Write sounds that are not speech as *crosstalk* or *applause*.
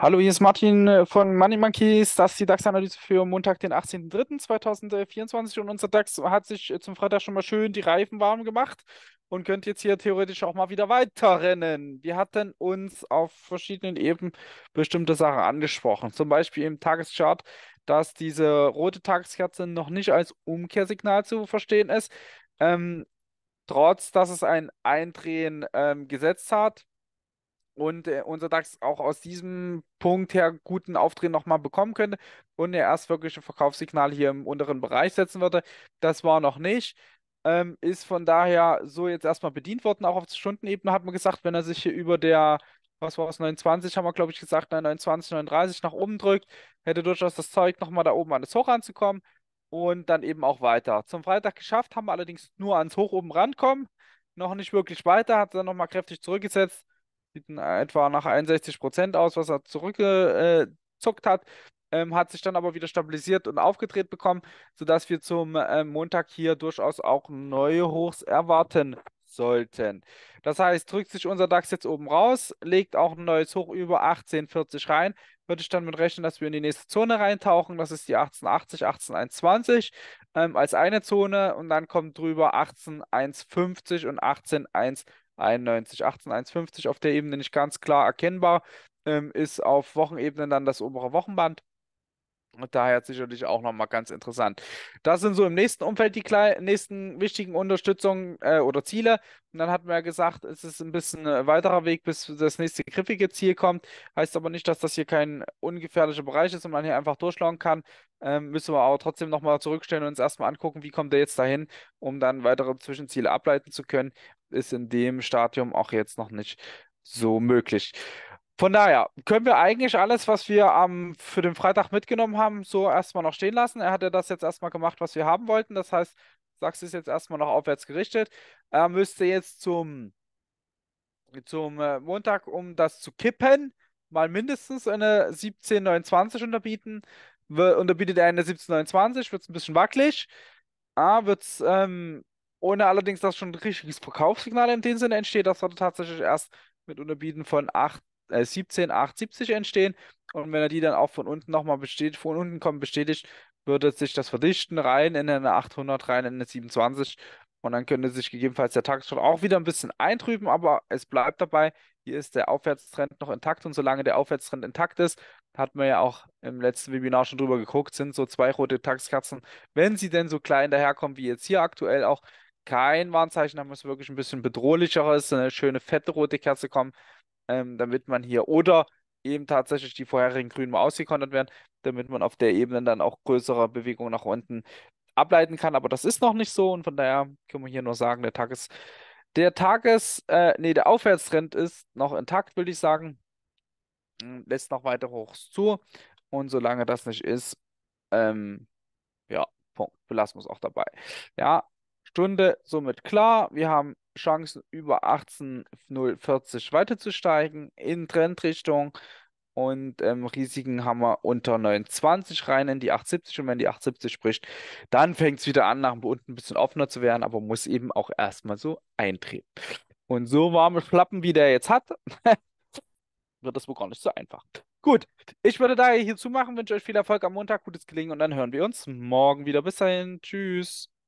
Hallo, hier ist Martin äh, von Money Monkeys. Das ist die DAX-Analyse für Montag, den 18.03.2024. Und unser DAX hat sich äh, zum Freitag schon mal schön die Reifen warm gemacht und könnte jetzt hier theoretisch auch mal wieder weiterrennen. Wir hatten uns auf verschiedenen Ebenen bestimmte Sachen angesprochen. Zum Beispiel im Tageschart, dass diese rote Tageskerze noch nicht als Umkehrsignal zu verstehen ist. Ähm, trotz, dass es ein Eindrehen ähm, gesetzt hat, und äh, unser DAX auch aus diesem Punkt her guten Auftritt nochmal bekommen könnte und er erst wirklich ein Verkaufssignal hier im unteren Bereich setzen würde. Das war noch nicht. Ähm, ist von daher so jetzt erstmal bedient worden. Auch auf der Stundenebene hat man gesagt, wenn er sich hier über der, was war es, 29, haben wir glaube ich gesagt, 29, 39 nach oben drückt, hätte durchaus das Zeug nochmal da oben an das Hoch ranzukommen und dann eben auch weiter. Zum Freitag geschafft, haben wir allerdings nur ans Hoch oben rankommen, noch nicht wirklich weiter, hat dann nochmal kräftig zurückgesetzt sieht etwa nach 61 Prozent aus, was er zurückgezuckt hat. Ähm, hat sich dann aber wieder stabilisiert und aufgedreht bekommen, sodass wir zum äh, Montag hier durchaus auch neue Hochs erwarten sollten. Das heißt, drückt sich unser DAX jetzt oben raus, legt auch ein neues Hoch über 1840 rein, würde ich dann mit rechnen, dass wir in die nächste Zone reintauchen. Das ist die 1880, 18120 ähm, als eine Zone und dann kommt drüber 18150 und 18150. 91, 18, 1,50 auf der Ebene nicht ganz klar erkennbar. Ähm, ist auf Wochenebene dann das obere Wochenband. Und daher sicherlich auch nochmal ganz interessant. Das sind so im nächsten Umfeld die nächsten wichtigen Unterstützungen äh, oder Ziele. Und dann hatten wir ja gesagt, es ist ein bisschen ein äh, weiterer Weg, bis das nächste griffige Ziel kommt. Heißt aber nicht, dass das hier kein ungefährlicher Bereich ist und man hier einfach durchschlagen kann. Ähm, müssen wir aber trotzdem nochmal zurückstellen und uns erstmal angucken, wie kommt der jetzt dahin, um dann weitere Zwischenziele ableiten zu können. Ist in dem Stadium auch jetzt noch nicht so möglich. Von daher können wir eigentlich alles, was wir am, für den Freitag mitgenommen haben, so erstmal noch stehen lassen. Er hat ja das jetzt erstmal gemacht, was wir haben wollten. Das heißt, Sachs ist jetzt erstmal noch aufwärts gerichtet. Er müsste jetzt zum, zum äh, Montag, um das zu kippen, mal mindestens eine 17,29 unterbieten. unterbietet er eine 17,29, wird es ein bisschen wackelig. Ah, wird es, ähm, ohne allerdings, dass schon ein richtiges Verkaufssignal in dem Sinne entsteht, das sollte tatsächlich erst mit Unterbieten von 8, äh, 17, 8, 70 entstehen. Und wenn er die dann auch von unten nochmal bestätigt, von unten kommt bestätigt, würde sich das verdichten rein in eine 800, rein in eine 27. Und dann könnte sich gegebenenfalls der schon auch wieder ein bisschen eintrüben, aber es bleibt dabei. Hier ist der Aufwärtstrend noch intakt und solange der Aufwärtstrend intakt ist, hat man ja auch im letzten Webinar schon drüber geguckt, sind so zwei rote Taxkerzen, wenn sie denn so klein daherkommen wie jetzt hier aktuell auch, kein Warnzeichen da muss wirklich ein bisschen bedrohlicher ist, eine schöne fette rote Kerze kommen, ähm, damit man hier oder eben tatsächlich die vorherigen Grünen mal ausgekontert werden, damit man auf der Ebene dann auch größere Bewegungen nach unten ableiten kann. Aber das ist noch nicht so und von daher können wir hier nur sagen, der Tages, der Tages, äh, nee, der Aufwärtstrend ist noch intakt, würde ich sagen. Hm, lässt noch weiter hoch zu. Und solange das nicht ist, ähm, ja, Punkt. Belassen wir es auch dabei. Ja, Stunde somit klar. Wir haben Chancen über 18,040 weiterzusteigen in Trendrichtung und ähm, Risiken haben wir unter 29 rein in die 870 und wenn die 870 spricht, dann fängt es wieder an, nach unten ein bisschen offener zu werden, aber muss eben auch erstmal so eintreten. Und so warme Schlappen, wie der jetzt hat, *laughs* wird das wohl gar nicht so einfach. Gut, ich würde daher hier zumachen, wünsche euch viel Erfolg am Montag, gutes Gelingen und dann hören wir uns morgen wieder. Bis dahin, tschüss.